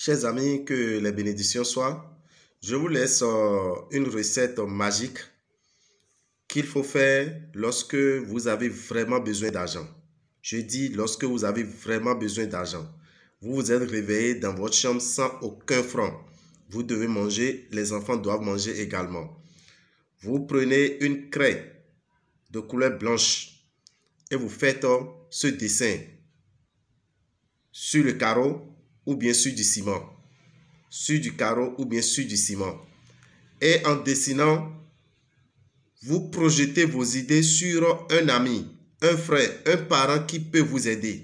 Chers amis, que les bénédictions soient. Je vous laisse euh, une recette magique qu'il faut faire lorsque vous avez vraiment besoin d'argent. Je dis lorsque vous avez vraiment besoin d'argent. Vous vous êtes réveillé dans votre chambre sans aucun franc. Vous devez manger, les enfants doivent manger également. Vous prenez une craie de couleur blanche et vous faites euh, ce dessin sur le carreau ou bien sur du ciment. Sur du carreau ou bien sur du ciment. Et en dessinant, vous projetez vos idées sur un ami, un frère, un parent qui peut vous aider.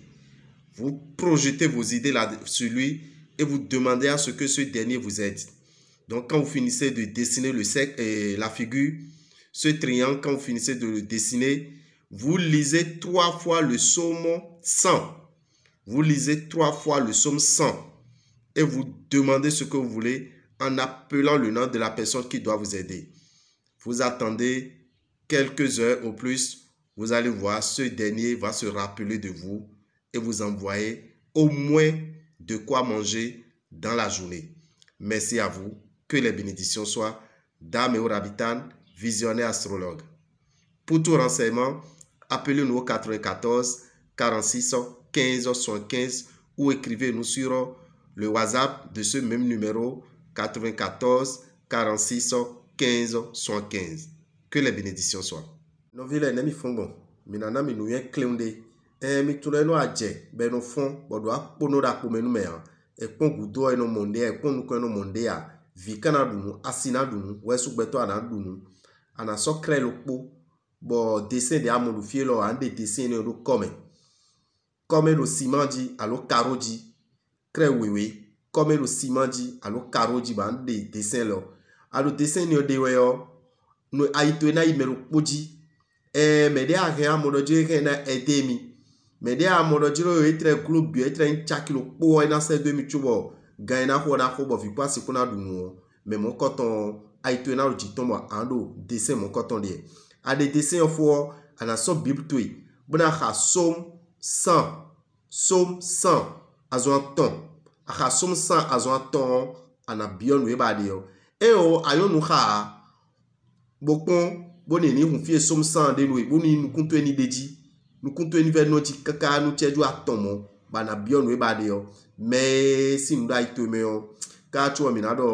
Vous projetez vos idées là sur lui et vous demandez à ce que ce dernier vous aide. Donc quand vous finissez de dessiner le sec, et euh, la figure, ce triangle, quand vous finissez de le dessiner, vous lisez trois fois le saumon 100 vous lisez trois fois le somme 100 et vous demandez ce que vous voulez en appelant le nom de la personne qui doit vous aider. Vous attendez quelques heures au plus, vous allez voir, ce dernier va se rappeler de vous et vous envoyer au moins de quoi manger dans la journée. Merci à vous, que les bénédictions soient. Dame Rabitan, visionnaire astrologue. Pour tout renseignement, appelez-nous au 94 46 15h75 ou écrivez-nous sur le WhatsApp de ce même numéro 94 46 15 75. Que les bénédictions soient. Nos villes ennemis font bon. Minana minouye cléondé. Et eh, mi tourne no adje. Ben no fond, bodo a pono da pomenu mea. Hein. E eh, pon gudo eno eh, monde, e pon nuko eno monde a. Ah. Vika na dunu, asina dunu, we sukbeto ana dunu. Ana so kre lokpo. Bo desen de amon lu fie lo, an de desen ne lo kɔme ɖo sima dzi alo karo dzi kre wewe kɔme ɖo sima dzi alo karo dzi ba ŋde desin lɔ alo desin ni de wɔyɔ no ayitoe na yi me ɖo kpo dzi ɛɛ mɛ de ahɛ ame ɖɔ dzi hɛ na ɛde mi mɛ de ame ɖɔ dzi ɖo etre klo bio etre ŋtsaki lo kpo ɛna se do mi tso bɔ gã na xɔ na xɔ bɔ vi kpa si ko na ɖu nu o mɛ mɔ kɔtɔn ayitoe na ɖo dzi tɔn bɔ alo desin mɔ kɔtɔn deɛ aɖe desin yɔ fɔ anasɔ bibi toe bena 100 som 100 azɔ atɔ̃ axa som 100 azɔ atɔ̃ anabiɔnu ye ba de yɔ eyo ayɔnu xa gbokpɔn bone ni hun fie som 100 de lo ye bone nukunto eni de dzi nukunto eni fɛ nɔ dzi kaka nutsɛdu atɔ̃ mɔ banabiɔnu ye ba de yɔ mɛ si nu ɖa yi to me yɔ kaa tso mina ɖɔ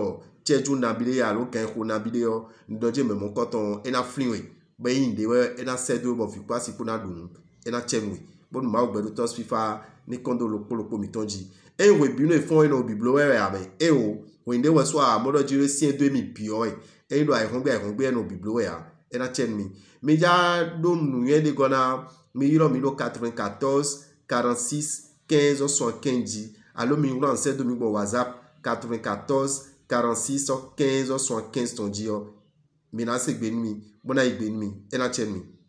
tsɛdu nabile ya alo gɛn xo nabile yɔ ŋdɔdze mɛmɔ kɔtɔn ena fli wɛ bɛ yi ŋde wɛ ena sɛ do bɔ fi kpa si ko na ɖunu ena tsɛ nu kponu mawu gbeɖutɔ si fa ne kɔndo lokpolokpo mi tɔn dzi eye wòye binu efɔn yina wòbi blo wɛrɛ ame eye wò wòye ne wɔ so a mɔdɔ dzi sie do mi biɔ ye eye no ahɔgbe ahɔgbe yɛn no wòbi blo wɛrɛ ena tse mi e mi dza ɖo nuyɛ de gɔna mi yɔrɔ mi ɖo katrin katɔs karansis quinze soixante quinze alo mi wura nsɛ do mi gbɔ whatsapp katrin katɔs karansis quinze soixante quinze tɔn dzi yɔ mina se gbenu mi bɔna yi gbenu mi ena tse mi.